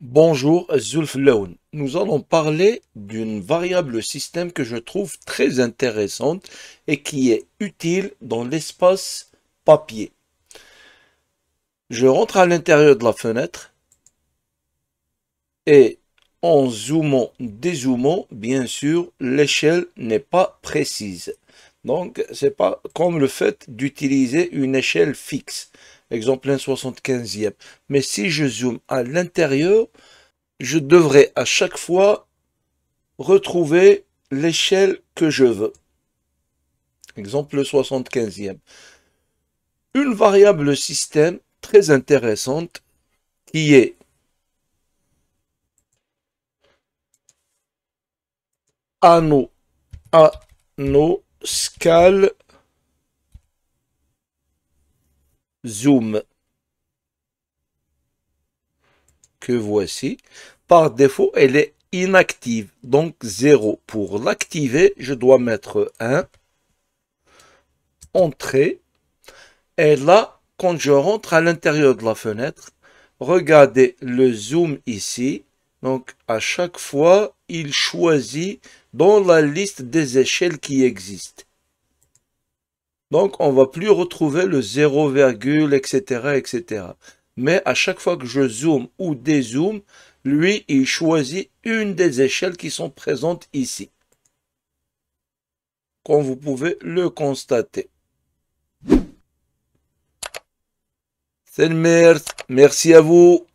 Bonjour Zulfleun. Nous allons parler d'une variable système que je trouve très intéressante et qui est utile dans l'espace papier. Je rentre à l'intérieur de la fenêtre et en zoomant, dézoomant, bien sûr, l'échelle n'est pas précise. Donc, c'est pas comme le fait d'utiliser une échelle fixe exemple un 75 e Mais si je zoome à l'intérieur, je devrais à chaque fois retrouver l'échelle que je veux. Exemple le 75e. Une variable système très intéressante qui est à nos scale zoom que voici. Par défaut, elle est inactive, donc 0. Pour l'activer, je dois mettre 1, entrée, et là, quand je rentre à l'intérieur de la fenêtre, regardez le zoom ici, donc à chaque fois, il choisit dans la liste des échelles qui existent. Donc, on ne va plus retrouver le 0, etc., etc. Mais à chaque fois que je zoome ou dézoome, lui, il choisit une des échelles qui sont présentes ici. Comme vous pouvez le constater. C'est Merci à vous.